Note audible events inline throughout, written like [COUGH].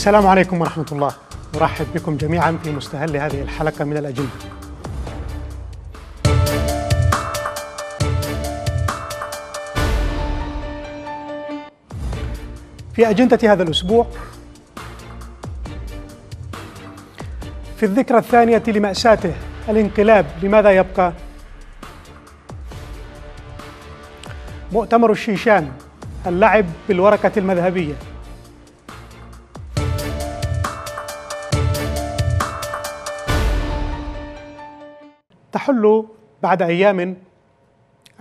السلام عليكم ورحمة الله أرحب بكم جميعا في مستهل هذه الحلقة من الأجندة في أجندة هذا الأسبوع في الذكرى الثانية لمأساته الانقلاب لماذا يبقى مؤتمر الشيشان اللعب بالورقة المذهبية تحل بعد أيام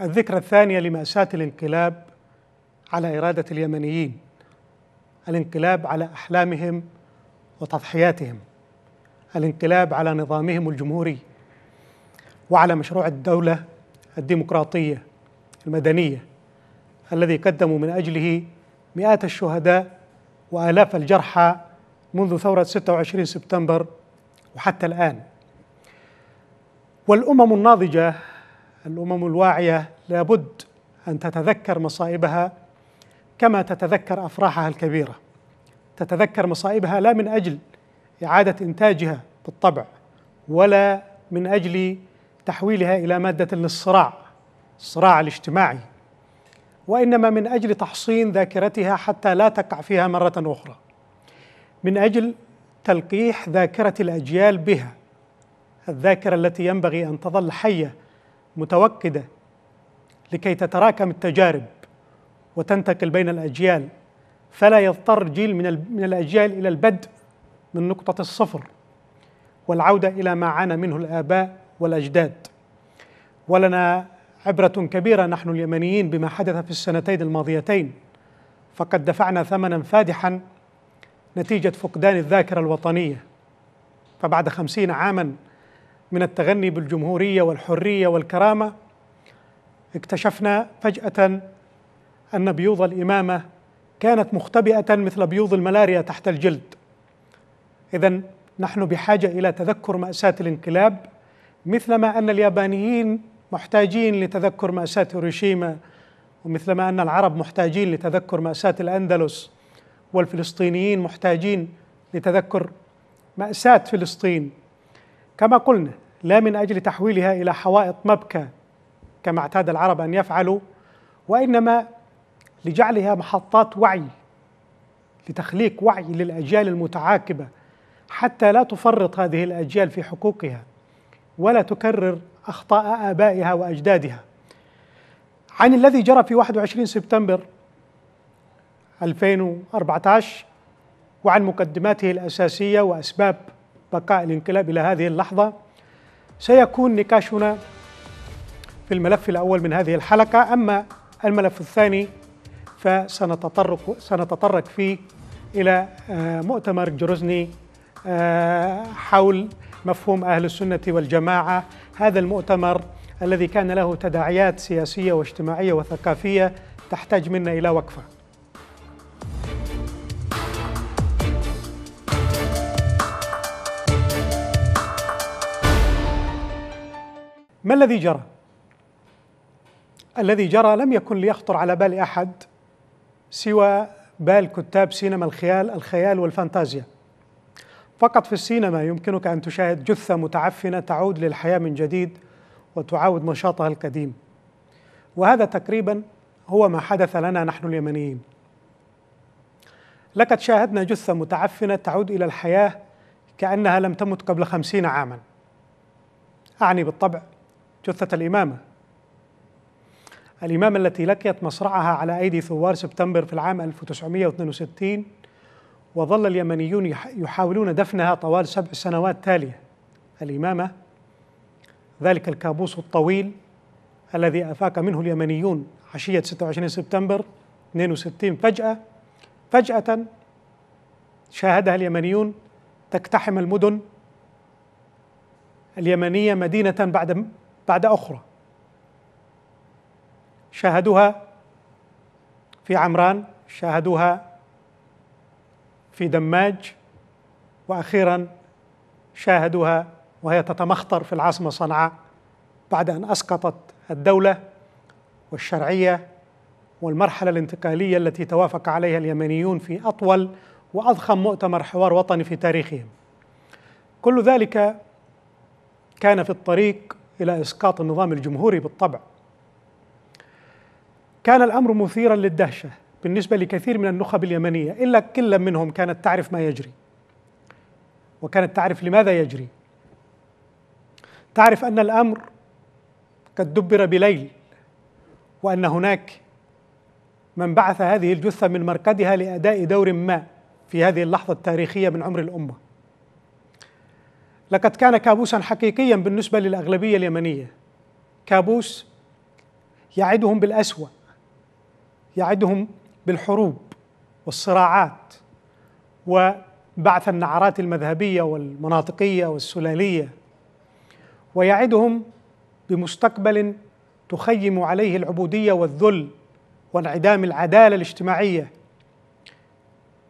الذكرى الثانية لمأساة الانقلاب على إرادة اليمنيين الانقلاب على أحلامهم وتضحياتهم الانقلاب على نظامهم الجمهوري وعلى مشروع الدولة الديمقراطية المدنية الذي قدموا من أجله مئات الشهداء وآلاف الجرحى منذ ثورة 26 سبتمبر وحتى الآن والامم الناضجه الامم الواعيه لابد ان تتذكر مصائبها كما تتذكر افراحها الكبيره تتذكر مصائبها لا من اجل اعاده انتاجها بالطبع ولا من اجل تحويلها الى ماده للصراع الصراع الاجتماعي وانما من اجل تحصين ذاكرتها حتى لا تقع فيها مره اخرى من اجل تلقيح ذاكره الاجيال بها الذاكرة التي ينبغي أن تظل حية متوكدة لكي تتراكم التجارب وتنتقل بين الأجيال فلا يضطر جيل من, من الأجيال إلى البدء من نقطة الصفر والعودة إلى ما عانى منه الآباء والأجداد ولنا عبرة كبيرة نحن اليمنيين بما حدث في السنتين الماضيتين فقد دفعنا ثمنا فادحا نتيجة فقدان الذاكرة الوطنية فبعد خمسين عاما من التغني بالجمهوريه والحريه والكرامه اكتشفنا فجاه ان بيوض الامامه كانت مختبئه مثل بيوض الملاريا تحت الجلد اذا نحن بحاجه الى تذكر ماساه الانقلاب مثلما ان اليابانيين محتاجين لتذكر ماساه هيروشيما ومثلما ان العرب محتاجين لتذكر ماساه الاندلس والفلسطينيين محتاجين لتذكر ماساه فلسطين كما قلنا لا من أجل تحويلها إلى حوائط مبكى كما اعتاد العرب أن يفعلوا وإنما لجعلها محطات وعي لتخليق وعي للأجيال المتعاقبة حتى لا تفرط هذه الأجيال في حقوقها ولا تكرر أخطاء آبائها وأجدادها عن الذي جرى في 21 سبتمبر 2014 وعن مقدماته الأساسية وأسباب بقاء الانقلاب إلى هذه اللحظة سيكون نقاشنا في الملف الأول من هذه الحلقة أما الملف الثاني فسنتطرق سنتطرق فيه إلى آه، مؤتمر جروزني آه، حول مفهوم أهل السنة والجماعة هذا المؤتمر الذي كان له تداعيات سياسية واجتماعية وثقافية تحتاج منا إلى وقفة ما الذي جرى الذي جرى لم يكن ليخطر على بال احد سوى بال كتاب سينما الخيال الخيال والفانتازيا فقط في السينما يمكنك ان تشاهد جثه متعفنه تعود للحياه من جديد وتعاود نشاطها القديم وهذا تقريبا هو ما حدث لنا نحن اليمنيين لقد شاهدنا جثة متعفنة تعود إلى الحياة كأنها لم تمت قبل خمسين عاما أعني بالطبع جثة الإمامة الإمامة التي لكيت مصرعها على أيدي ثوار سبتمبر في العام 1962 وظل اليمنيون يحاولون دفنها طوال سبع سنوات تالية الإمامة ذلك الكابوس الطويل الذي أفاق منه اليمنيون عشية 26 سبتمبر 62 فجأة فجأة شاهدها اليمنيون تقتحم المدن اليمنية مدينة بعد بعد أخرى شاهدوها في عمران شاهدوها في دماج واخيرا شاهدوها وهي تتمخطر في العاصمه صنعاء بعد ان اسقطت الدوله والشرعيه والمرحله الانتقاليه التي توافق عليها اليمنيون في اطول واضخم مؤتمر حوار وطني في تاريخهم كل ذلك كان في الطريق الى اسقاط النظام الجمهوري بالطبع. كان الامر مثيرا للدهشه بالنسبه لكثير من النخب اليمنيه الا كل منهم كانت تعرف ما يجري. وكانت تعرف لماذا يجري. تعرف ان الامر قد دبر بليل وان هناك من بعث هذه الجثه من مرقدها لاداء دور ما في هذه اللحظه التاريخيه من عمر الامه. لقد كان كابوسا حقيقيا بالنسبه للاغلبيه اليمنيه كابوس يعدهم بالاسوا يعدهم بالحروب والصراعات وبعث النعرات المذهبيه والمناطقيه والسلاليه ويعدهم بمستقبل تخيم عليه العبوديه والذل وانعدام العداله الاجتماعيه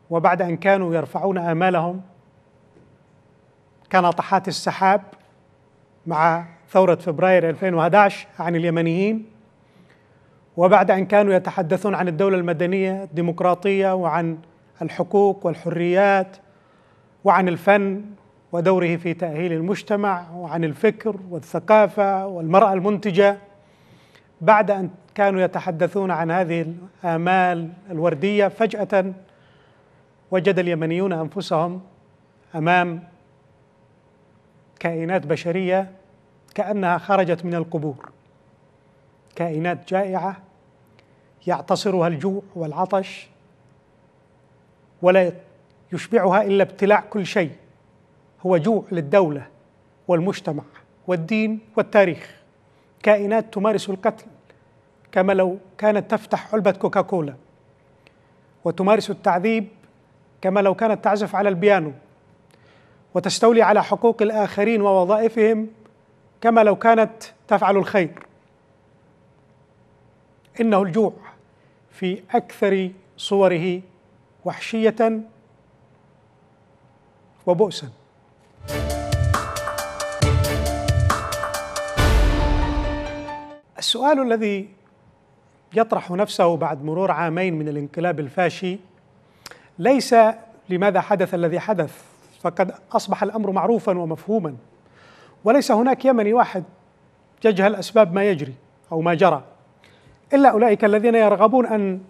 وبعد ان كانوا يرفعون امالهم كناطحات السحاب مع ثورة فبراير 2011 عن اليمنيين وبعد أن كانوا يتحدثون عن الدولة المدنية الديمقراطية وعن الحقوق والحريات وعن الفن ودوره في تأهيل المجتمع وعن الفكر والثقافة والمرأة المنتجة بعد أن كانوا يتحدثون عن هذه الآمال الوردية فجأة وجد اليمنيون أنفسهم أمام كائنات بشريه كانها خرجت من القبور كائنات جائعه يعتصرها الجوع والعطش ولا يشبعها الا ابتلاع كل شيء هو جوع للدوله والمجتمع والدين والتاريخ كائنات تمارس القتل كما لو كانت تفتح علبه كوكاكولا وتمارس التعذيب كما لو كانت تعزف على البيانو وتستولي على حقوق الاخرين ووظائفهم كما لو كانت تفعل الخير انه الجوع في اكثر صوره وحشيه وبؤسا السؤال الذي يطرح نفسه بعد مرور عامين من الانقلاب الفاشي ليس لماذا حدث الذي حدث فقد أصبح الأمر معروفا ومفهوما وليس هناك يمني واحد يجهل أسباب ما يجري أو ما جرى إلا أولئك الذين يرغبون أن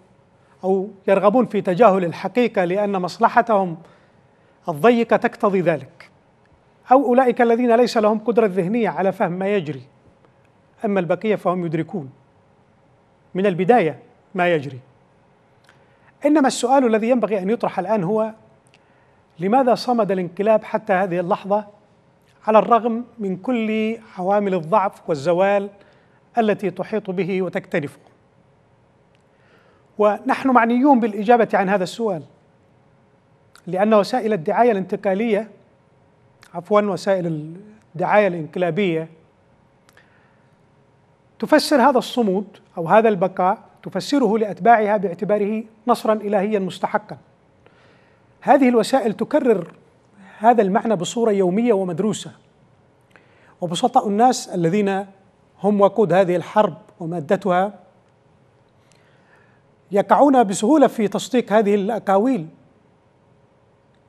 أو يرغبون في تجاهل الحقيقة لأن مصلحتهم الضيقة تقتضي ذلك أو أولئك الذين ليس لهم قدرة ذهنية على فهم ما يجري أما البقية فهم يدركون من البداية ما يجري إنما السؤال الذي ينبغي أن يطرح الآن هو لماذا صمد الانقلاب حتى هذه اللحظة على الرغم من كل عوامل الضعف والزوال التي تحيط به وتكتنفه ونحن معنيون بالإجابة عن هذا السؤال لأن وسائل الدعاية الانتقالية عفوا وسائل الدعاية الانقلابية تفسر هذا الصمود أو هذا البقاء تفسره لأتباعها باعتباره نصرا إلهيا مستحقا هذه الوسائل تكرر هذا المعنى بصوره يوميه ومدروسه وبسطاء الناس الذين هم وقود هذه الحرب ومادتها يقعون بسهوله في تصديق هذه الاقاويل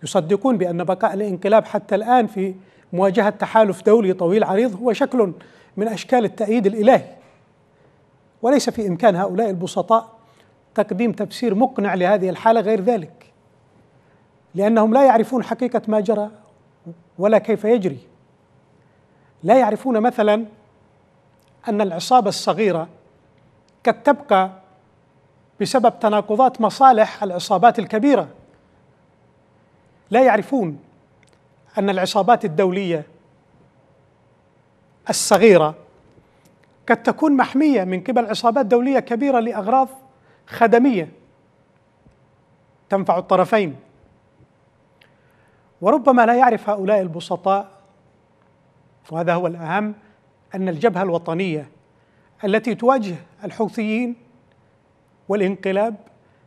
يصدقون بان بقاء الانقلاب حتى الان في مواجهه تحالف دولي طويل عريض هو شكل من اشكال التأييد الالهي وليس في امكان هؤلاء البسطاء تقديم تفسير مقنع لهذه الحاله غير ذلك لأنهم لا يعرفون حقيقة ما جرى ولا كيف يجري لا يعرفون مثلا أن العصابة الصغيرة قد تبقى بسبب تناقضات مصالح العصابات الكبيرة لا يعرفون أن العصابات الدولية الصغيرة قد تكون محمية من قبل عصابات دولية كبيرة لأغراض خدمية تنفع الطرفين وربما لا يعرف هؤلاء البسطاء وهذا هو الأهم أن الجبهة الوطنية التي تواجه الحوثيين والانقلاب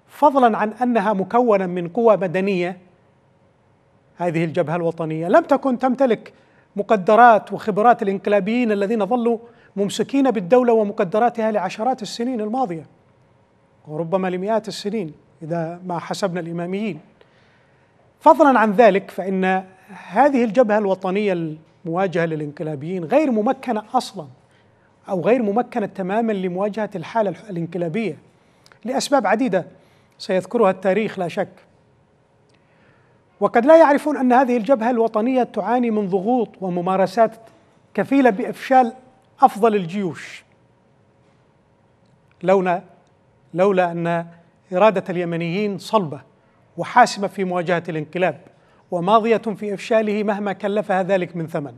فضلا عن أنها مكونة من قوى مدنية هذه الجبهة الوطنية لم تكن تمتلك مقدرات وخبرات الانقلابيين الذين ظلوا ممسكين بالدولة ومقدراتها لعشرات السنين الماضية وربما لمئات السنين إذا ما حسبنا الإماميين فضلا عن ذلك فإن هذه الجبهة الوطنية المواجهة للانقلابيين غير ممكنة أصلا أو غير ممكنة تماما لمواجهة الحالة الانقلابية لأسباب عديدة سيذكرها التاريخ لا شك وقد لا يعرفون أن هذه الجبهة الوطنية تعاني من ضغوط وممارسات كفيلة بإفشال أفضل الجيوش لولا لولا أن إرادة اليمنيين صلبة وحاسمة في مواجهة الانقلاب وماضية في إفشاله مهما كلفها ذلك من ثمن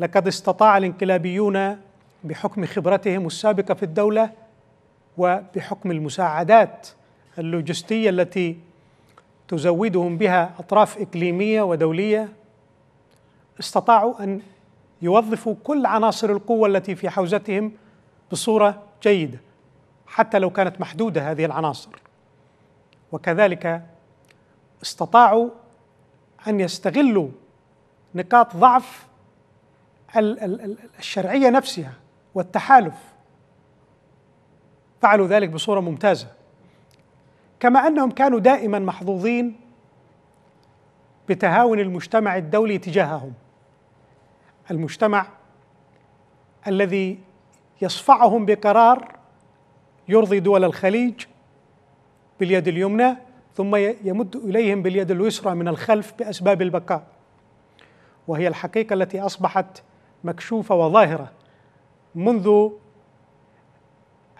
لقد استطاع الانقلابيون بحكم خبرتهم السابقة في الدولة وبحكم المساعدات اللوجستية التي تزودهم بها أطراف إقليمية ودولية استطاعوا أن يوظفوا كل عناصر القوة التي في حوزتهم بصورة جيدة حتى لو كانت محدودة هذه العناصر وكذلك استطاعوا ان يستغلوا نقاط ضعف الشرعيه نفسها والتحالف فعلوا ذلك بصوره ممتازه كما انهم كانوا دائما محظوظين بتهاون المجتمع الدولي تجاههم المجتمع الذي يصفعهم بقرار يرضي دول الخليج باليد اليمنى ثم يمد اليهم باليد اليسرى من الخلف باسباب البقاء وهي الحقيقه التي اصبحت مكشوفه وظاهره منذ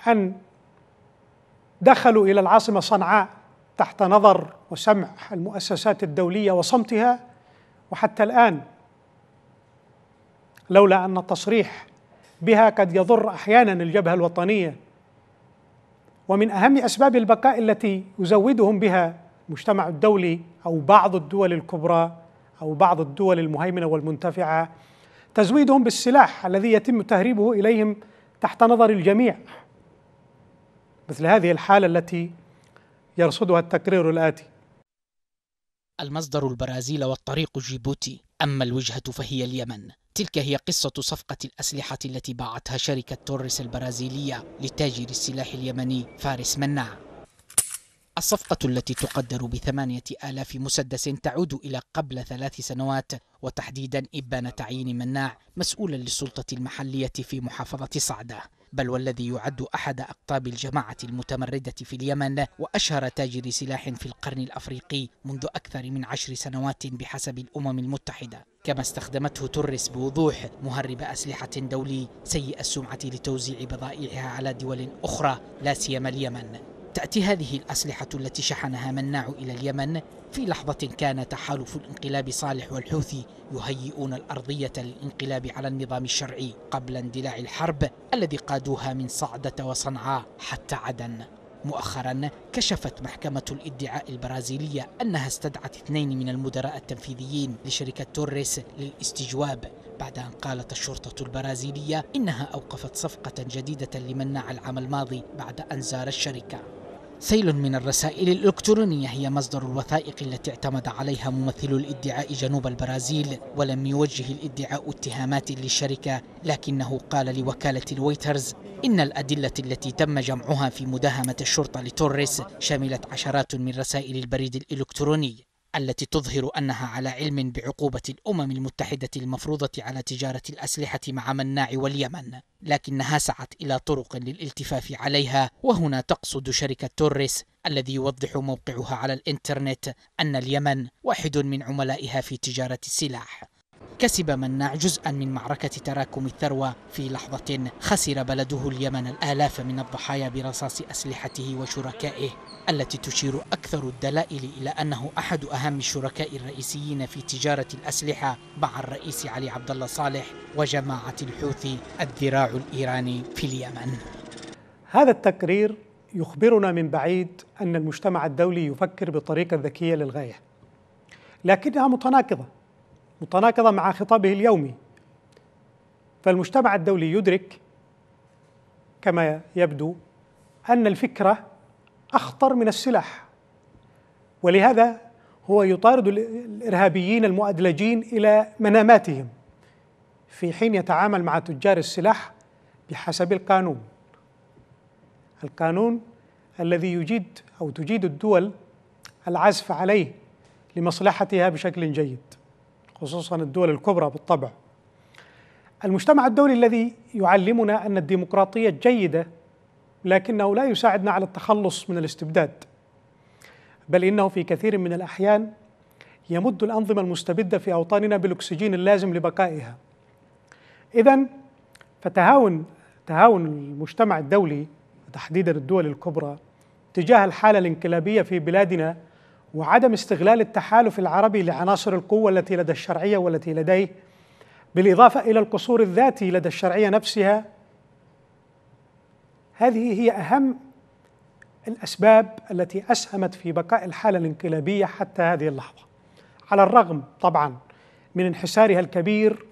ان دخلوا الى العاصمه صنعاء تحت نظر وسمع المؤسسات الدوليه وصمتها وحتى الان لولا ان التصريح بها قد يضر احيانا الجبهه الوطنيه ومن اهم اسباب البقاء التي يزودهم بها المجتمع الدولي او بعض الدول الكبرى او بعض الدول المهيمنه والمنتفعه تزويدهم بالسلاح الذي يتم تهريبه اليهم تحت نظر الجميع مثل هذه الحاله التي يرصدها التقرير الاتي المصدر البرازيل والطريق جيبوتي اما الوجهه فهي اليمن تلك هي قصة صفقة الأسلحة التي باعتها شركة توريس البرازيلية لتاجر السلاح اليمني فارس مناع الصفقة التي تقدر بثمانية آلاف مسدس تعود إلى قبل ثلاث سنوات وتحديدا إبان تعيين مناع مسؤولا للسلطة المحلية في محافظة صعدة بل والذي يعد أحد أقطاب الجماعة المتمردة في اليمن وأشهر تاجر سلاح في القرن الأفريقي منذ أكثر من عشر سنوات بحسب الأمم المتحدة كما استخدمته تورس بوضوح مهرب أسلحة دولي سيء السمعة لتوزيع بضائعها على دول أخرى لا سيما اليمن تأتي هذه الأسلحة التي شحنها مناع إلى اليمن في لحظة كان تحالف الانقلاب صالح والحوثي يهيئون الأرضية للانقلاب على النظام الشرعي قبل اندلاع الحرب الذي قادوها من صعدة وصنعاء حتى عدن مؤخرا كشفت محكمة الادعاء البرازيلية أنها استدعت اثنين من المدراء التنفيذيين لشركة توريس للاستجواب بعد أن قالت الشرطة البرازيلية إنها أوقفت صفقة جديدة لمناع العام الماضي بعد أن زار الشركة سيل من الرسائل الإلكترونية هي مصدر الوثائق التي اعتمد عليها ممثل الادعاء جنوب البرازيل ولم يوجه الادعاء اتهامات للشركة لكنه قال لوكالة الويترز إن الأدلة التي تم جمعها في مداهمة الشرطة لتوريس شملت عشرات من رسائل البريد الإلكتروني التي تظهر انها على علم بعقوبه الامم المتحده المفروضه على تجاره الاسلحه مع مناع واليمن لكنها سعت الى طرق للالتفاف عليها وهنا تقصد شركه توريس الذي يوضح موقعها على الانترنت ان اليمن واحد من عملائها في تجاره السلاح كسب مناع جزءا من معركة تراكم الثروة في لحظة خسر بلده اليمن الآلاف من الضحايا برصاص أسلحته وشركائه التي تشير أكثر الدلائل إلى أنه أحد أهم الشركاء الرئيسيين في تجارة الأسلحة مع الرئيس علي عبد الله صالح وجماعة الحوثي الذراع الإيراني في اليمن. هذا التقرير يخبرنا من بعيد أن المجتمع الدولي يفكر بطريقة ذكية للغاية. لكنها متناقضة. متناقضة مع خطابه اليومي. فالمجتمع الدولي يدرك كما يبدو أن الفكرة اخطر من السلاح ولهذا هو يطارد الارهابيين المؤدلجين الى مناماتهم في حين يتعامل مع تجار السلاح بحسب القانون القانون الذي يجيد او تجيد الدول العزف عليه لمصلحتها بشكل جيد خصوصا الدول الكبرى بالطبع المجتمع الدولي الذي يعلمنا ان الديمقراطيه الجيده لكنه لا يساعدنا على التخلص من الاستبداد بل انه في كثير من الاحيان يمد الانظمه المستبده في اوطاننا بالاكسجين اللازم لبقائها اذا فتهاون تهاون المجتمع الدولي تحديدا الدول الكبرى تجاه الحاله الانقلابيه في بلادنا وعدم استغلال التحالف العربي لعناصر القوه التي لدى الشرعيه والتي لديه بالاضافه الى القصور الذاتي لدى الشرعيه نفسها هذه هي أهم الأسباب التي أسهمت في بقاء الحالة الانقلابية حتى هذه اللحظة على الرغم طبعا من انحسارها الكبير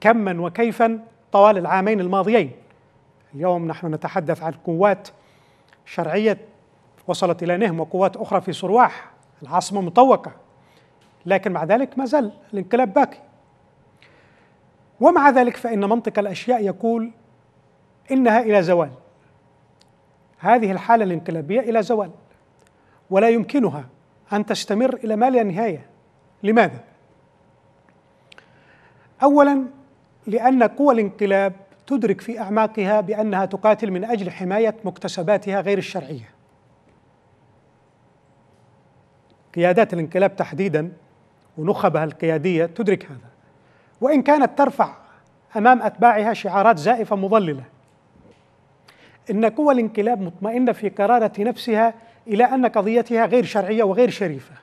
كما وكيفا طوال العامين الماضيين اليوم نحن نتحدث عن قوات شرعية وصلت إلى نهم وقوات أخرى في صرواح العاصمة مطوقة لكن مع ذلك ما زال الانقلاب باقي ومع ذلك فإن منطق الأشياء يقول إنها إلى زوال هذه الحالة الانقلابية إلى زوال ولا يمكنها أن تستمر إلى ما لا نهاية لماذا؟ أولا لأن قوى الانقلاب تدرك في أعماقها بأنها تقاتل من أجل حماية مكتسباتها غير الشرعية قيادات الانقلاب تحديدا ونخبها القيادية تدرك هذا وإن كانت ترفع أمام أتباعها شعارات زائفة مضللة إن قوى الانقلاب مطمئنة في قرارة نفسها إلى أن قضيتها غير شرعية وغير شريفة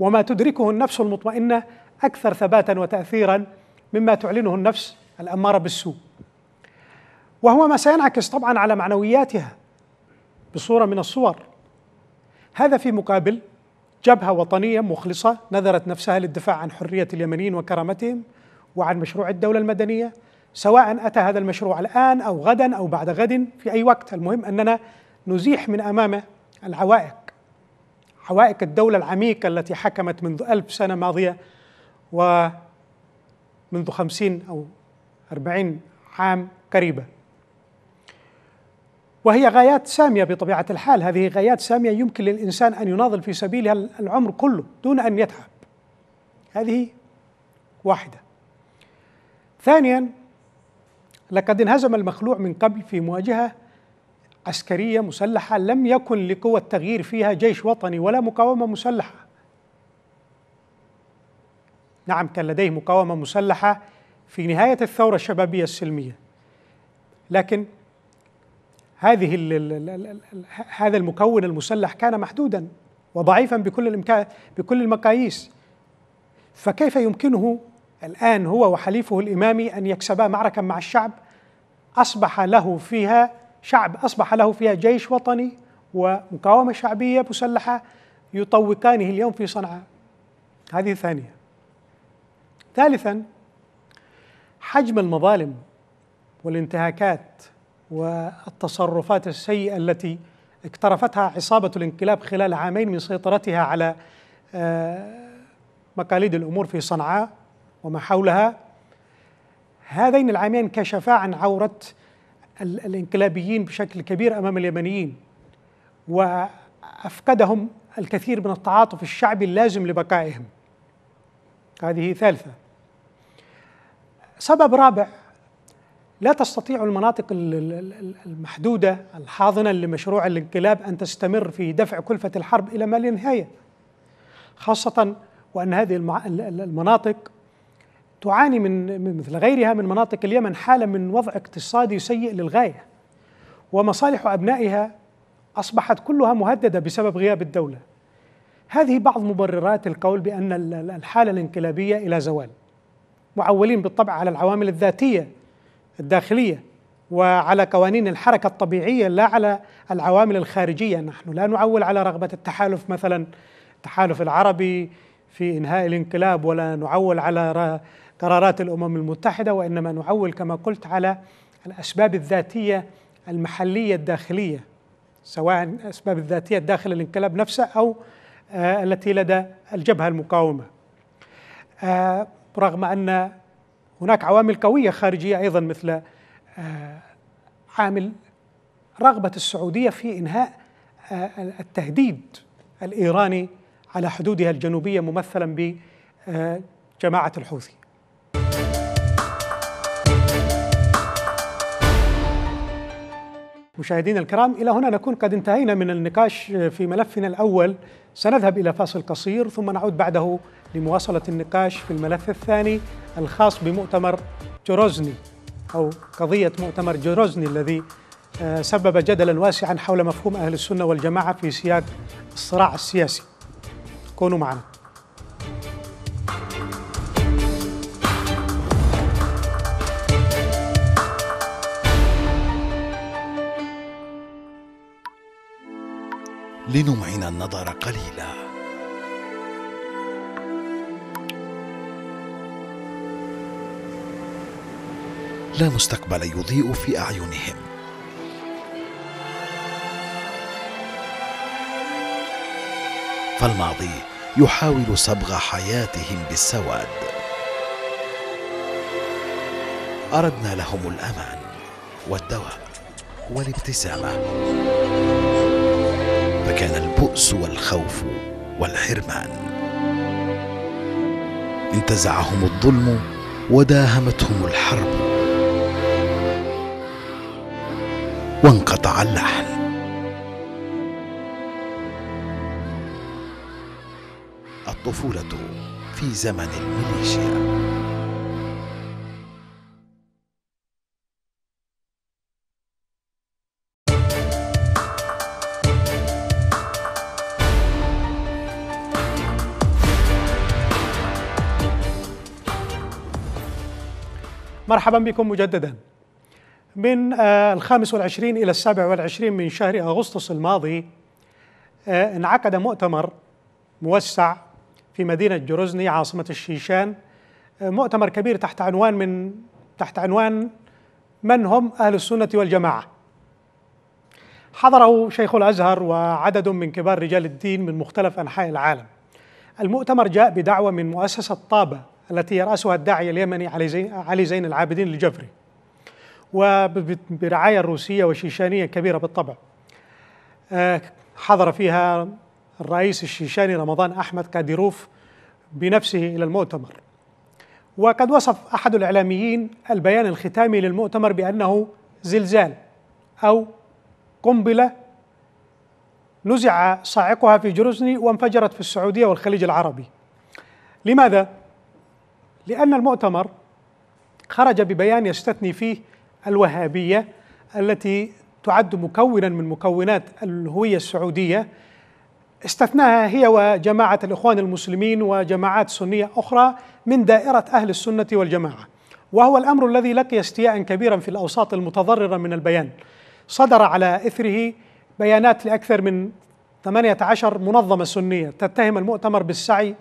وما تدركه النفس المطمئنة أكثر ثباتا وتأثيرا مما تعلنه النفس الأمارة بالسوء وهو ما سينعكس طبعا على معنوياتها بصورة من الصور هذا في مقابل جبهة وطنية مخلصة نذرت نفسها للدفاع عن حرية اليمنيين وكرامتهم وعن مشروع الدولة المدنية سواء أتى هذا المشروع الآن أو غدا أو بعد غد في أي وقت المهم أننا نزيح من أمامه العوائق عوائق الدولة العميقة التي حكمت منذ ألف سنة ماضية ومنذ خمسين أو أربعين عام قريبة وهي غايات سامية بطبيعة الحال هذه غايات سامية يمكن للإنسان أن يناضل في سبيلها العمر كله دون أن يتعب هذه واحدة ثانيا لقد انهزم المخلوع من قبل في مواجهة عسكرية مسلحة لم يكن لقوى التغيير فيها جيش وطني ولا مقاومة مسلحة نعم كان لديه مقاومة مسلحة في نهاية الثورة الشبابية السلمية لكن هذه الـ الـ الـ هذا المكون المسلح كان محدودا وضعيفا بكل الامكان بكل المقاييس فكيف يمكنه الآن هو وحليفه الإمامي أن يكسبا معركة مع الشعب أصبح له فيها شعب أصبح له فيها جيش وطني ومقاومة شعبية مسلحة يطوقانه اليوم في صنعاء هذه ثانية ثالثا حجم المظالم والانتهاكات والتصرفات السيئة التي اقترفتها عصابة الانقلاب خلال عامين من سيطرتها على آه، مقاليد الأمور في صنعاء وما حولها هذين العامين كشفا عن عورة الانقلابيين بشكل كبير أمام اليمنيين وأفقدهم الكثير من التعاطف الشعبي اللازم لبقائهم هذه ثالثة سبب رابع لا تستطيع المناطق المحدودة الحاضنة لمشروع الانقلاب أن تستمر في دفع كلفة الحرب إلى ما لا نهاية خاصة وأن هذه المناطق تعاني من مثل غيرها من مناطق اليمن حالة من وضع اقتصادي سيء للغاية ومصالح أبنائها أصبحت كلها مهددة بسبب غياب الدولة هذه بعض مبررات القول بأن الحالة الانقلابية إلى زوال معولين بالطبع على العوامل الذاتية الداخلية وعلى قوانين الحركة الطبيعية لا على العوامل الخارجية نحن لا نعول على رغبة التحالف مثلا التحالف العربي في إنهاء الانقلاب ولا نعول على قرارات الامم المتحده وانما نعول كما قلت على الاسباب الذاتيه المحليه الداخليه سواء الاسباب الذاتيه داخل الانقلاب نفسه او آه، التي لدى الجبهه المقاومه. آه، رغم ان هناك عوامل قويه خارجيه ايضا مثل آه، عامل رغبه السعوديه في انهاء التهديد الايراني على حدودها الجنوبيه ممثلا بجماعه الحوثي. مشاهدينا الكرام إلى هنا نكون قد انتهينا من النقاش في ملفنا الأول سنذهب إلى فاصل قصير ثم نعود بعده لمواصلة النقاش في الملف الثاني الخاص بمؤتمر جروزني أو قضية مؤتمر جروزني الذي آه، سبب جدلا واسعا حول مفهوم أهل السنة والجماعة في سياق الصراع السياسي كونوا معنا لنمعن النظر قليلا لا مستقبل يضيء في اعينهم فالماضي يحاول صبغ حياتهم بالسواد اردنا لهم الامان والدواء والابتسامه فكان البؤس والخوف والحرمان انتزعهم الظلم وداهمتهم الحرب وانقطع اللحن الطفوله في زمن الميليشيا مرحبا بكم مجددا من آه، الخامس والعشرين إلى السابع والعشرين من شهر أغسطس الماضي آه، انعقد مؤتمر موسع في مدينة جروزني عاصمة الشيشان آه، مؤتمر كبير تحت عنوان من تحت عنوان من هم أهل السنة والجماعة حضره شيخ الأزهر وعدد من كبار رجال الدين من مختلف أنحاء العالم المؤتمر جاء بدعوة من مؤسسة طابة التي يرأسها الداعية اليمني علي زين, علي زين العابدين الجفري. وبرعاية روسية وشيشانية كبيرة بالطبع آه، حضر فيها الرئيس الشيشاني رمضان أحمد كاديروف بنفسه إلى المؤتمر وقد وصف أحد الإعلاميين البيان الختامي للمؤتمر بأنه زلزال أو قنبلة نزع صاعقها في جرزني وانفجرت في السعودية والخليج العربي لماذا؟ لأن المؤتمر خرج ببيان يستثني فيه الوهابية التي تعد مكونا من مكونات الهوية السعودية استثناها هي وجماعة الإخوان المسلمين وجماعات سنية أخرى من دائرة أهل السنة والجماعة وهو الأمر الذي لقي استياء كبيرا في الأوساط المتضررة من البيان صدر على إثره بيانات لأكثر من 18 منظمة سنية تتهم المؤتمر بالسعي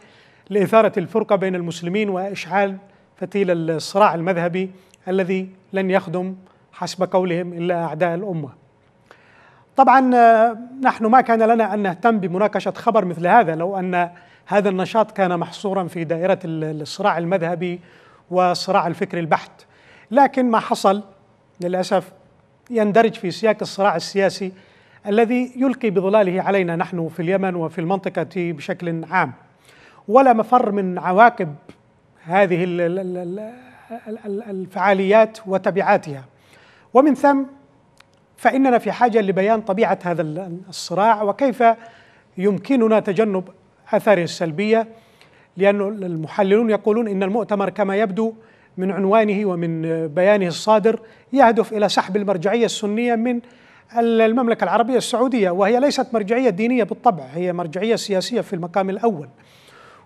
لإثارة الفرقة بين المسلمين وإشعال فتيل الصراع المذهبي الذي لن يخدم حسب قولهم إلا أعداء الأمة طبعا آه، نحن ما كان لنا أن نهتم بمناقشة خبر مثل هذا لو أن هذا النشاط كان محصورا في دائرة الصراع المذهبي والصراع الفكري البحت لكن ما حصل للأسف يندرج في سياق الصراع السياسي الذي يلقي بظلاله علينا نحن في اليمن وفي المنطقة بشكل عام ولا مفر من عواقب هذه الفعاليات وتبعاتها ومن ثم فإننا في حاجة لبيان طبيعة هذا الصراع وكيف يمكننا تجنب آثاره السلبية لأن المحللون يقولون إن المؤتمر كما يبدو من عنوانه ومن بيانه الصادر يهدف إلى سحب المرجعية السنية من المملكة العربية السعودية وهي ليست مرجعية دينية بالطبع هي مرجعية سياسية في المقام الأول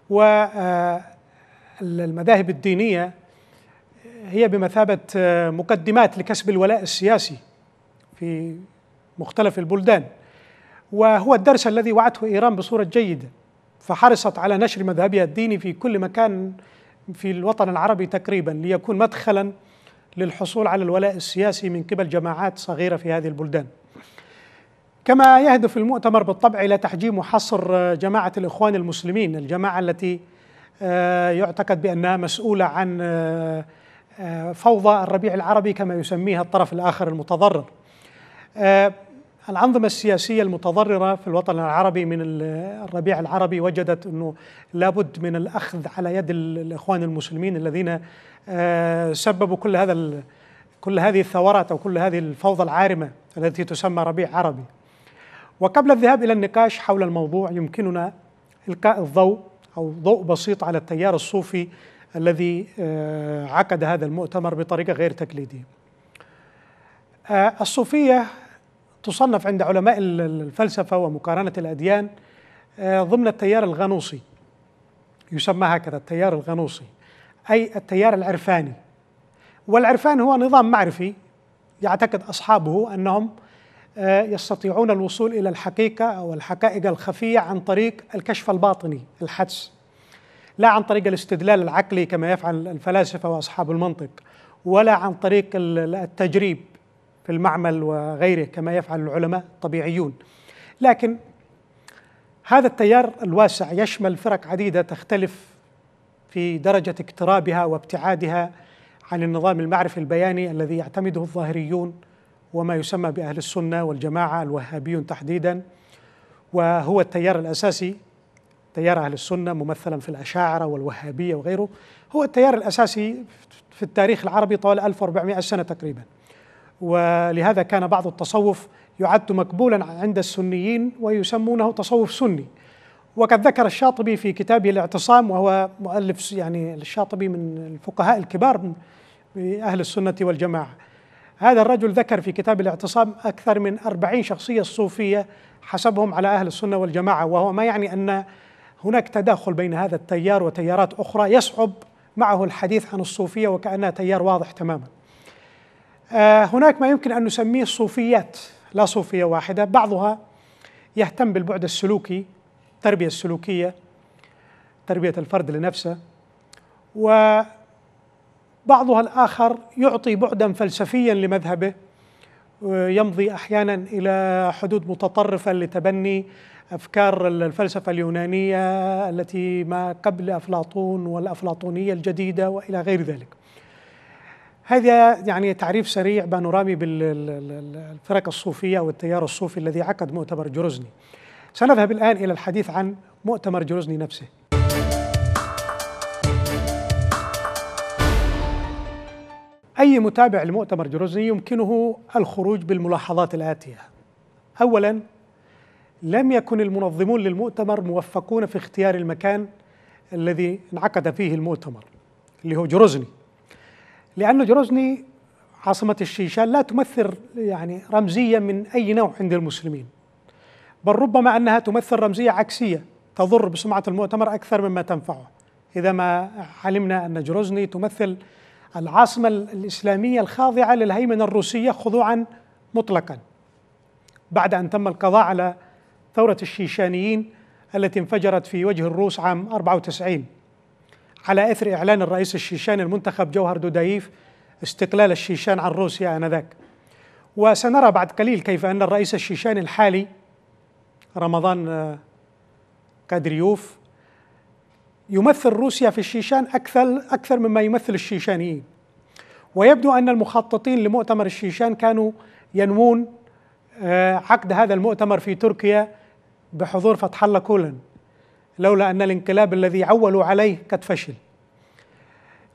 والمذاهب آه، الدينية هي بمثابة آه، مقدمات لكسب الولاء السياسي في مختلف البلدان وهو الدرس الذي وعته إيران بصورة جيدة فحرصت على نشر مذهبها الديني في كل مكان في الوطن العربي تقريبا ليكون مدخلا للحصول على الولاء السياسي من قبل جماعات صغيرة في هذه البلدان كما يهدف المؤتمر بالطبع إلى تحجيم وحصر آه، جماعة الإخوان المسلمين الجماعة التي آه، يعتقد بأنها مسؤولة عن آه، فوضى الربيع العربي كما يسميها الطرف الآخر المتضرر الأنظمة السياسية المتضررة في الوطن العربي من الربيع العربي وجدت أنه لابد من الأخذ على يد الإخوان المسلمين الذين سببوا كل هذا كل هذه الثورات أو كل هذه الفوضى العارمة التي تسمى ربيع عربي وقبل الذهاب إلى النقاش حول الموضوع يمكننا إلقاء الضوء أو ضوء بسيط على التيار الصوفي الذي آه، عقد هذا المؤتمر بطريقة غير تقليدية آه، الصوفية تصنف عند علماء الفلسفة ومقارنة الأديان آه، ضمن التيار الغنوصي يسمى هكذا التيار الغنوصي أي التيار العرفاني والعرفان هو نظام معرفي يعتقد أصحابه أنهم آه، يستطيعون الوصول الى الحقيقه او الحقائق الخفيه عن طريق الكشف الباطني الحدس لا عن طريق الاستدلال العقلي كما يفعل الفلاسفه واصحاب المنطق ولا عن طريق التجريب في المعمل وغيره كما يفعل العلماء الطبيعيون لكن هذا التيار الواسع يشمل فرق عديده تختلف في درجه اقترابها وابتعادها عن النظام المعرفي البياني الذي يعتمده الظاهريون وما يسمى بأهل السنة والجماعة الوهابيون تحديدا وهو التيار الأساسي تيار أهل السنة ممثلا في الأشاعرة والوهابية وغيره هو التيار الأساسي في التاريخ العربي طوال 1400 سنة تقريبا ولهذا كان بعض التصوف يعد مقبولا عند السنيين ويسمونه تصوف سني وقد ذكر الشاطبي في كتابه الاعتصام وهو مؤلف يعني الشاطبي من الفقهاء الكبار من أهل السنة والجماعة هذا الرجل ذكر في كتاب الاعتصام أكثر من أربعين شخصية صوفية حسبهم على أهل السنة والجماعة وهو ما يعني أن هناك تداخل بين هذا التيار وتيارات أخرى يصعب معه الحديث عن الصوفية وكأنها تيار واضح تماما آه، هناك ما يمكن أن نسميه صوفيات لا صوفية واحدة بعضها يهتم بالبعد السلوكي التربية السلوكية تربية الفرد لنفسه و بعضها الآخر يعطي بعدا فلسفيا لمذهبه آه، يمضي أحيانا إلى حدود متطرفة لتبني أفكار الفلسفة اليونانية التي ما قبل أفلاطون والأفلاطونية الجديدة وإلى غير ذلك هذا يعني تعريف سريع بانورامي بالفرق الصوفية أو التيار الصوفي الذي عقد مؤتمر جرزني سنذهب الآن إلى الحديث عن مؤتمر جرزني نفسه أي متابع لمؤتمر جروزني يمكنه الخروج بالملاحظات الآتية أولا لم يكن المنظمون للمؤتمر موفقون في اختيار المكان الذي انعقد فيه المؤتمر اللي هو جروزني لأن جروزني عاصمة الشيشان لا تمثل يعني رمزية من أي نوع عند المسلمين بل ربما أنها تمثل رمزية عكسية تضر بسمعة المؤتمر أكثر مما تنفعه إذا ما علمنا أن جروزني تمثل العاصمة الإسلامية الخاضعة للهيمنة الروسية خضوعا مطلقا بعد أن تم القضاء على ثورة الشيشانيين التي انفجرت في وجه الروس عام 94 على إثر إعلان الرئيس الشيشاني المنتخب جوهر دودايف استقلال الشيشان عن روسيا آنذاك وسنرى بعد قليل كيف أن الرئيس الشيشاني الحالي رمضان قادريوف آه، يمثل روسيا في الشيشان أكثر أكثر مما يمثل الشيشانيين ويبدو أن المخططين لمؤتمر الشيشان كانوا ينوون آه، عقد هذا المؤتمر في تركيا بحضور فتح الله كولن لولا أن الانقلاب الذي عولوا عليه قد فشل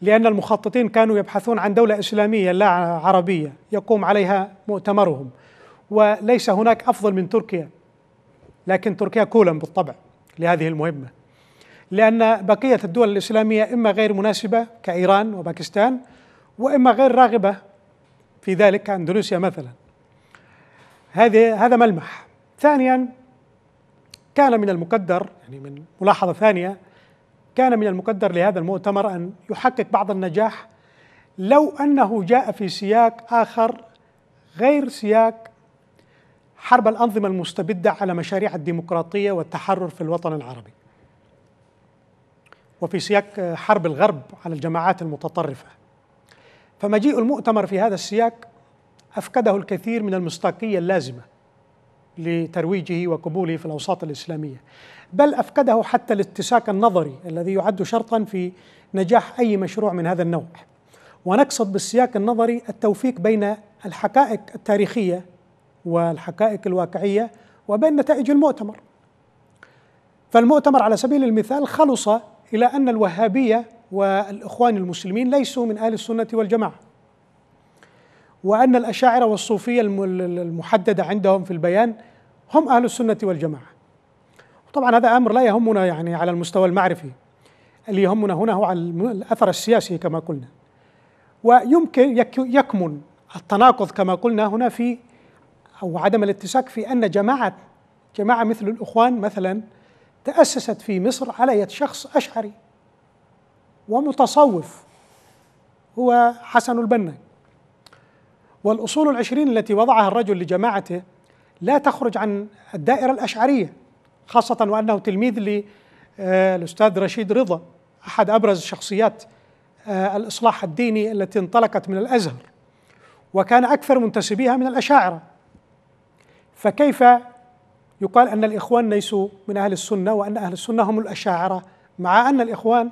لأن المخططين كانوا يبحثون عن دولة إسلامية لا عربية يقوم عليها مؤتمرهم وليس هناك أفضل من تركيا لكن تركيا كولن بالطبع لهذه المهمه لأن بقية الدول الإسلامية إما غير مناسبة كإيران وباكستان وإما غير راغبة في ذلك كأندونيسيا مثلا هذه هذا ملمح ثانيا كان من المقدر يعني من ملاحظة ثانية كان من المقدر لهذا المؤتمر أن يحقق بعض النجاح لو أنه جاء في سياق آخر غير سياق حرب الأنظمة المستبدة على مشاريع الديمقراطية والتحرر في الوطن العربي وفي سياق حرب الغرب على الجماعات المتطرفه فمجيء المؤتمر في هذا السياق افقده الكثير من المصداقيه اللازمه لترويجه وقبوله في الاوساط الاسلاميه بل افقده حتى الاتساق النظري الذي يعد شرطا في نجاح اي مشروع من هذا النوع ونقصد بالسياق النظري التوفيق بين الحقائق التاريخيه والحقائق الواقعيه وبين نتائج المؤتمر فالمؤتمر على سبيل المثال خلص إلى أن الوهابية والإخوان المسلمين ليسوا من أهل السنة والجماعة وأن الأشاعرة والصوفية المحددة عندهم في البيان هم أهل السنة والجماعة طبعا هذا أمر لا يهمنا يعني على المستوى المعرفي اللي يهمنا هنا هو على الأثر السياسي كما قلنا ويمكن يكمن التناقض كما قلنا هنا في أو عدم الاتساق في أن جماعة جماعة مثل الإخوان مثلا تأسست في مصر على يد شخص أشعري ومتصوف هو حسن البنا والأصول العشرين التي وضعها الرجل لجماعته لا تخرج عن الدائرة الأشعرية خاصة وأنه تلميذ للأستاذ آه، رشيد رضا أحد أبرز شخصيات آه، الإصلاح الديني التي انطلقت من الأزهر وكان أكثر منتسبيها من الأشاعرة فكيف يقال أن الإخوان ليسوا من أهل السنة وأن أهل السنة هم الأشاعرة مع أن الإخوان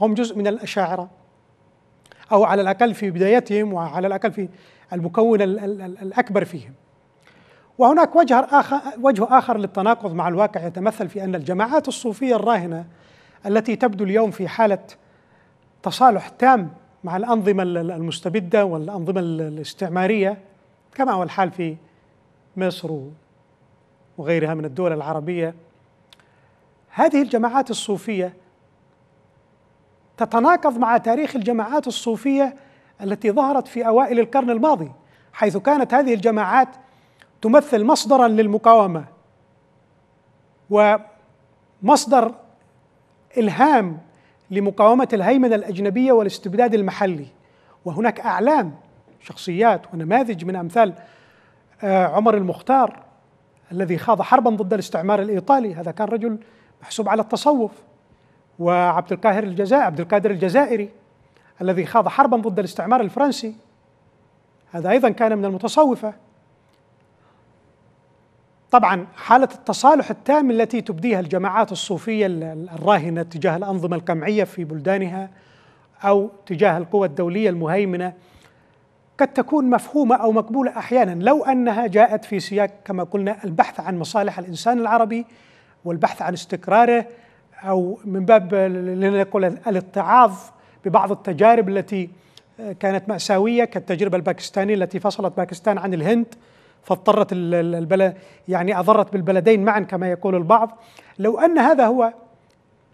هم جزء من الأشاعرة أو على الأقل في بدايتهم وعلى الأقل في المكون الأكبر فيهم وهناك وجه آخر, وجه آخر للتناقض مع الواقع يتمثل في أن الجماعات الصوفية الراهنة التي تبدو اليوم في حالة تصالح تام مع الأنظمة المستبدة والأنظمة الاستعمارية كما هو الحال في مصر وغيرها من الدول العربية هذه الجماعات الصوفية تتناقض مع تاريخ الجماعات الصوفية التي ظهرت في أوائل القرن الماضي حيث كانت هذه الجماعات تمثل مصدرا للمقاومة ومصدر إلهام لمقاومة الهيمنة الأجنبية والاستبداد المحلي وهناك أعلام شخصيات ونماذج من أمثال آه، عمر المختار الذي خاض حربا ضد الاستعمار الايطالي هذا كان رجل محسوب على التصوف وعبد القاهر الجزائري عبد القادر الجزائري الذي خاض حربا ضد الاستعمار الفرنسي هذا ايضا كان من المتصوفه طبعا حالة التصالح التام التي تبديها الجماعات الصوفية الراهنة تجاه الأنظمة القمعية في بلدانها أو تجاه القوى الدولية المهيمنة قد تكون مفهومة أو مقبولة أحيانا لو أنها جاءت في سياق كما قلنا البحث عن مصالح الإنسان العربي والبحث عن استقراره أو من باب لنقول الاتعاظ ببعض التجارب التي كانت مأساوية كالتجربة الباكستانية التي فصلت باكستان عن الهند فاضطرت البلد يعني أضرت بالبلدين معا كما يقول البعض لو أن هذا هو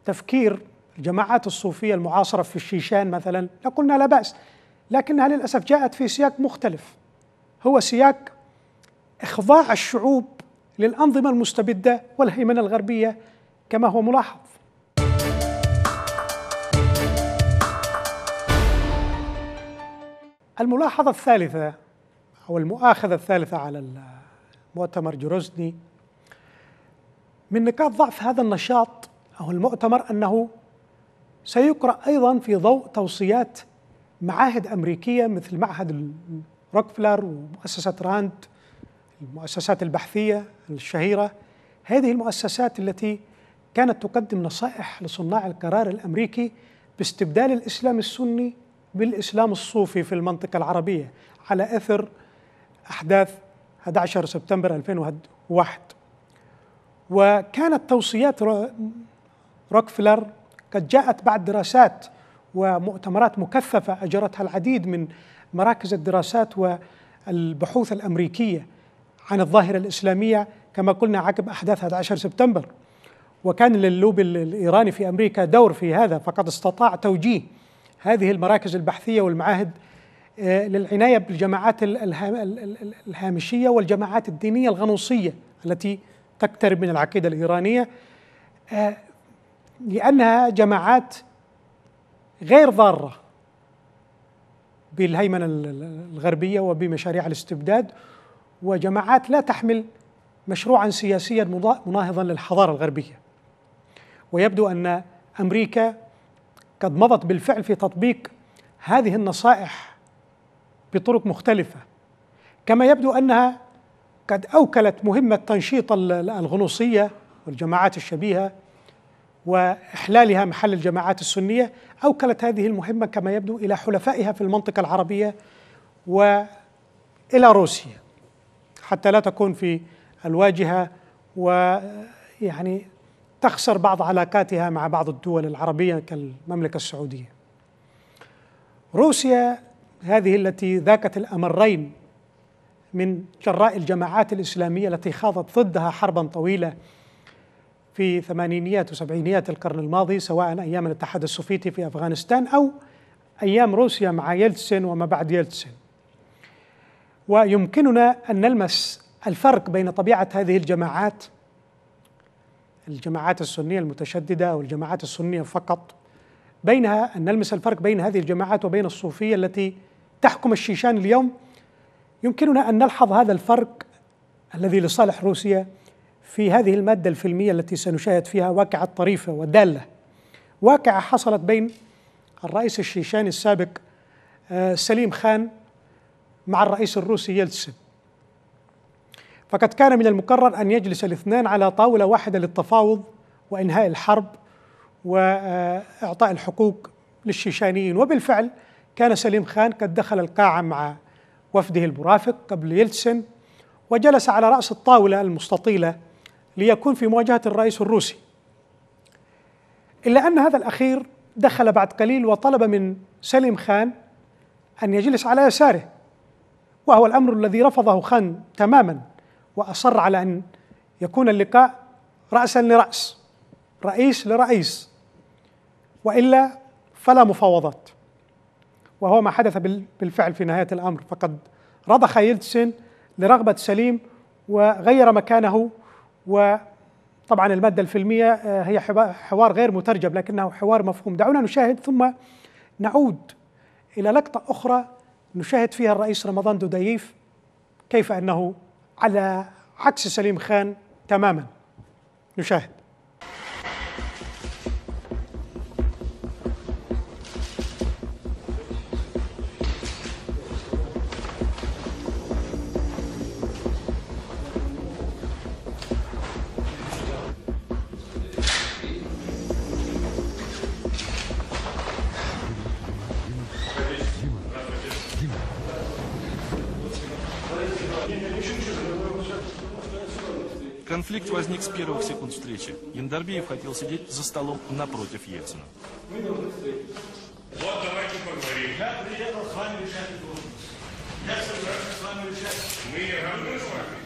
تفكير الجماعات الصوفية المعاصرة في الشيشان مثلا لقلنا لا بأس لكنها للاسف جاءت في سياق مختلف هو سياق اخضاع الشعوب للانظمه المستبده والهيمنه الغربيه كما هو ملاحظ الملاحظة الثالثة أو المؤاخذة الثالثة على المؤتمر جروزني من نقاط ضعف هذا النشاط أو المؤتمر أنه سيقرأ أيضا في ضوء توصيات معاهد أمريكية مثل معهد روكفلر ومؤسسة راند المؤسسات البحثية الشهيرة هذه المؤسسات التي كانت تقدم نصائح لصناع القرار الأمريكي باستبدال الإسلام السني بالإسلام الصوفي في المنطقة العربية على أثر أحداث 11 سبتمبر 2001 وكانت توصيات روكفلر قد جاءت بعد دراسات ومؤتمرات مكثفة أجرتها العديد من مراكز الدراسات والبحوث الأمريكية عن الظاهرة الإسلامية كما قلنا عقب أحداث 11 سبتمبر وكان للوب الإيراني في أمريكا دور في هذا فقد استطاع توجيه هذه المراكز البحثية والمعاهد آه، للعناية بالجماعات الهامشية والجماعات الدينية الغنوصية التي تقترب من العقيدة الإيرانية آه، لأنها جماعات غير ضارة بالهيمنة الغربية وبمشاريع الاستبداد وجماعات لا تحمل مشروعا سياسيا مناهضا للحضارة الغربية ويبدو أن أمريكا قد مضت بالفعل في تطبيق هذه النصائح بطرق مختلفة كما يبدو أنها قد أوكلت مهمة تنشيط الغنوصية والجماعات الشبيهة واحلالها محل الجماعات السنيه اوكلت هذه المهمه كما يبدو الى حلفائها في المنطقه العربيه والى روسيا حتى لا تكون في الواجهه ويعني تخسر بعض علاقاتها مع بعض الدول العربيه كالمملكه السعوديه. روسيا هذه التي ذاكت الامرين من جراء الجماعات الاسلاميه التي خاضت ضدها حربا طويله في ثمانينيات وسبعينيات القرن الماضي سواء أيام الاتحاد السوفيتي في أفغانستان أو أيام روسيا مع يلتسن وما بعد يلتسن ويمكننا أن نلمس الفرق بين طبيعة هذه الجماعات الجماعات السنية المتشددة أو الجماعات السنية فقط بينها أن نلمس الفرق بين هذه الجماعات وبين الصوفية التي تحكم الشيشان اليوم يمكننا أن نلحظ هذا الفرق الذي لصالح روسيا في هذه المادة الفيلمية التي سنشاهد فيها واقعة طريفة ودالة واقعة حصلت بين الرئيس الشيشاني السابق آه، سليم خان مع الرئيس الروسي يلتسن فقد كان من المقرر أن يجلس الاثنان على طاولة واحدة للتفاوض وإنهاء الحرب وإعطاء الحقوق للشيشانيين وبالفعل كان سليم خان قد دخل القاعة مع وفده المرافق قبل يلتسن وجلس على رأس الطاولة المستطيلة ليكون في مواجهة الرئيس الروسي إلا أن هذا الأخير دخل بعد قليل وطلب من سليم خان أن يجلس على يساره وهو الأمر الذي رفضه خان تماما وأصر على أن يكون اللقاء رأسا لرأس رئيس لرئيس وإلا فلا مفاوضات وهو ما حدث بالفعل في نهاية الأمر فقد رضخ يلتسن لرغبة سليم وغير مكانه وطبعا المادة الفيلمية آه، هي حوار غير مترجم لكنه حوار مفهوم دعونا نشاهد ثم نعود إلى لقطة أخرى نشاهد فيها الرئيس رمضان دوديف كيف أنه على عكس سليم خان تماما نشاهد Конфликт возник с первых секунд встречи. Яндарбиев хотел сидеть за столом напротив Ельцина. Вот давайте поговорим. Я приехал с вами решать должность. Я собираюсь с вами решать. Мы не равны с вами.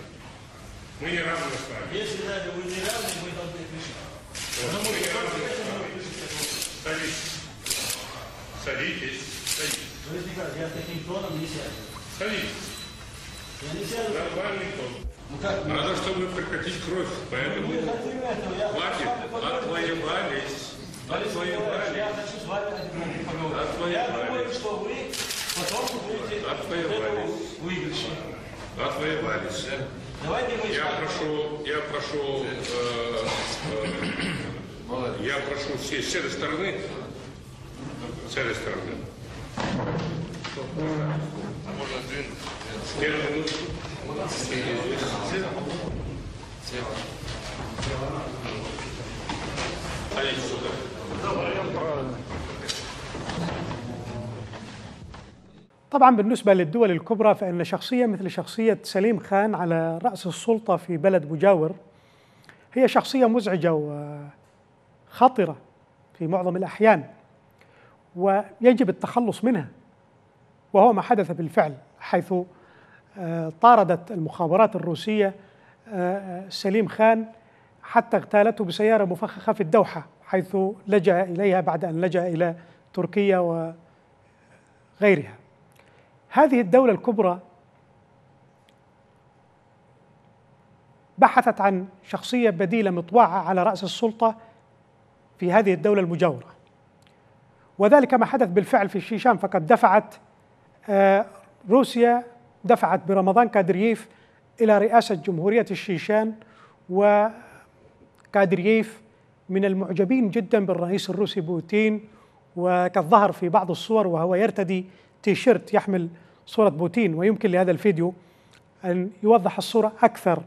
Мы не равны с вами. Если даже вы не равны, мы должны решать. Вот. Потому мы не равны с вами. Садитесь. Садитесь. Садитесь. Борис я с таким тоном не сяду. Садитесь. Я не сяду. Нормальный тон. Ну, как Надо, чтобы прекратить кровь, поэтому ну, хватит, отвоевались, отвоевались. Я Отвоевались. Я думаю, что вы потом будете отвоевались. Отвоевались. Давайте мы я прошу, я прошу, э, э, я прошу все с этой стороны, с этой стороны. Можно сдвинуть. Первую минуту. طبعا بالنسبة للدول الكبرى فإن شخصية مثل شخصية سليم خان على رأس السلطة في بلد مجاور هي شخصية مزعجة وخطرة في معظم الأحيان ويجب التخلص منها وهو ما حدث بالفعل حيث آه، طاردت المخابرات الروسية آه، آه، سليم خان حتى اغتالته بسيارة مفخخة في الدوحة حيث لجأ إليها بعد أن لجأ إلى تركيا وغيرها هذه الدولة الكبرى بحثت عن شخصية بديلة مطواعة على رأس السلطة في هذه الدولة المجاورة وذلك ما حدث بالفعل في الشيشان فقد دفعت روسيا دفعت برمضان كادرييف إلى رئاسة جمهورية الشيشان وكادرييف من المعجبين جدا بالرئيس الروسي بوتين وقد ظهر في بعض الصور وهو يرتدي تيشيرت يحمل صورة بوتين ويمكن لهذا الفيديو أن يوضح الصورة أكثر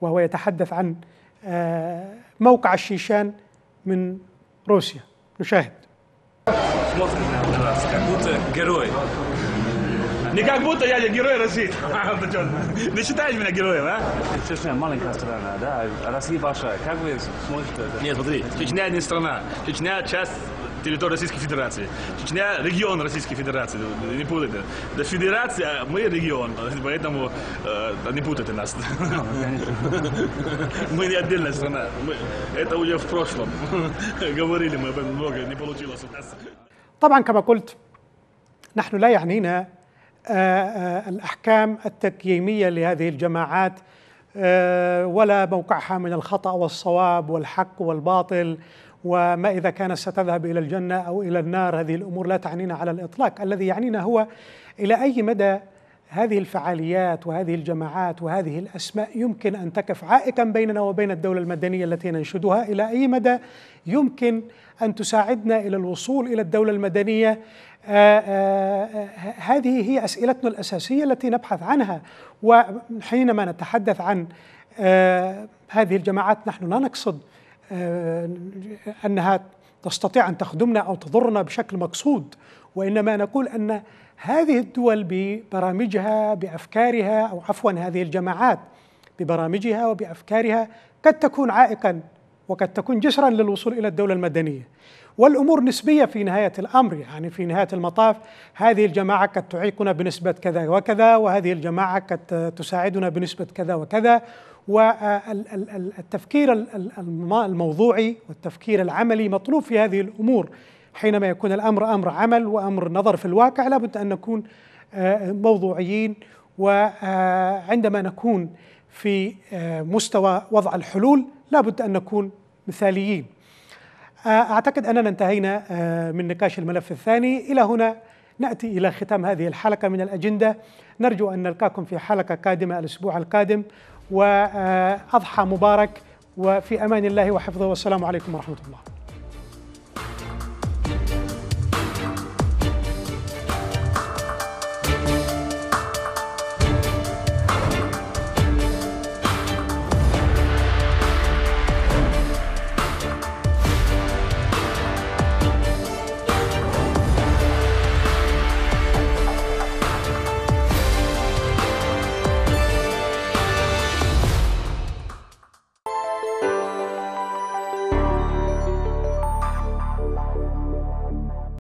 وهو يتحدث عن آه، موقع الشيشان من روسيا نشاهد Не как будто я герой России. Дочитаешь [LAUGHS] а, меня героем, а? Чечня маленькая страна, да? А Россия большая. Как вы смотрите это? Нет, смотри, Чечня не страна. Чечня часть территории Российской Федерации. Чечня – регион Российской Федерации, не путайте. Да федерация, а мы регион, [LAUGHS] поэтому э, не путайте нас. Ну, [LAUGHS] мы не отдельная страна, мы, это уже в прошлом. Говорили мы много, не получилось у нас. طبعا كما قلت نحن لا يعنينا آه، آه، الأحكام التقييمية لهذه الجماعات آه، ولا موقعها من الخطأ والصواب والحق والباطل وما إذا كانت ستذهب إلى الجنة أو إلى النار هذه الأمور لا تعنينا على الإطلاق الذي يعنينا هو إلى أي مدى هذه الفعاليات وهذه الجماعات وهذه الاسماء يمكن ان تقف عائقا بيننا وبين الدوله المدنيه التي ننشدها الى اي مدى يمكن ان تساعدنا الى الوصول الى الدوله المدنيه آه، آه، آه، هذه هي اسئلتنا الاساسيه التي نبحث عنها وحينما نتحدث عن هذه الجماعات نحن لا نقصد انها تستطيع ان تخدمنا او تضرنا بشكل مقصود وانما نقول ان هذه الدول ببرامجها بافكارها او عفوا هذه الجماعات ببرامجها وبافكارها قد تكون عائقا وقد تكون جسرا للوصول الى الدوله المدنيه. والامور نسبيه في نهايه الامر يعني في نهايه المطاف هذه الجماعه قد تعيقنا بنسبه كذا وكذا وهذه الجماعه قد تساعدنا بنسبه كذا وكذا والتفكير الموضوعي والتفكير العملي مطلوب في هذه الامور حينما يكون الامر امر عمل وامر نظر في الواقع لابد ان نكون آه، موضوعيين وعندما آه، نكون في آه، مستوى وضع الحلول لابد أن نكون مثاليين أعتقد أننا انتهينا من نقاش الملف الثاني إلى هنا نأتي إلى ختام هذه الحلقة من الأجندة نرجو أن نلقاكم في حلقة قادمة الأسبوع القادم وأضحى مبارك وفي أمان الله وحفظه والسلام عليكم ورحمة الله